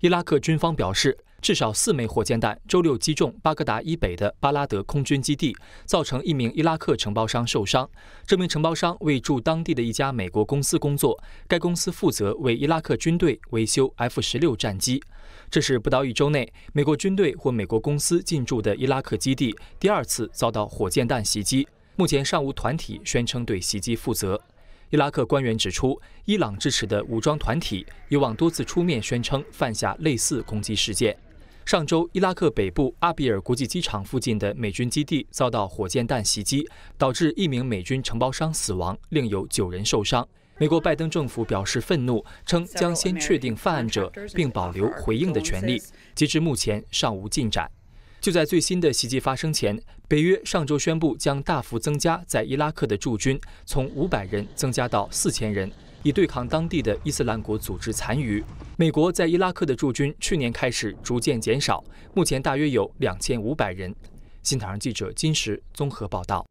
伊拉克军方表示，至少四枚火箭弹周六击中巴格达以北的巴拉德空军基地，造成一名伊拉克承包商受伤。这名承包商为驻当地的一家美国公司工作，该公司负责为伊拉克军队维修 F-16 战机。这是不到一周内美国军队或美国公司进驻的伊拉克基地第二次遭到火箭弹袭击。目前尚无团体宣称对袭击负责。伊拉克官员指出，伊朗支持的武装团体以往多次出面宣称犯下类似攻击事件。上周，伊拉克北部阿比尔国际机场附近的美军基地遭到火箭弹袭击，导致一名美军承包商死亡，另有九人受伤。美国拜登政府表示愤怒，称将先确定犯案者，并保留回应的权利。截至目前，尚无进展。就在最新的袭击发生前，北约上周宣布将大幅增加在伊拉克的驻军，从五百人增加到四千人，以对抗当地的伊斯兰国组织残余。美国在伊拉克的驻军去年开始逐渐减少，目前大约有两千五百人。新唐人记者金石综合报道。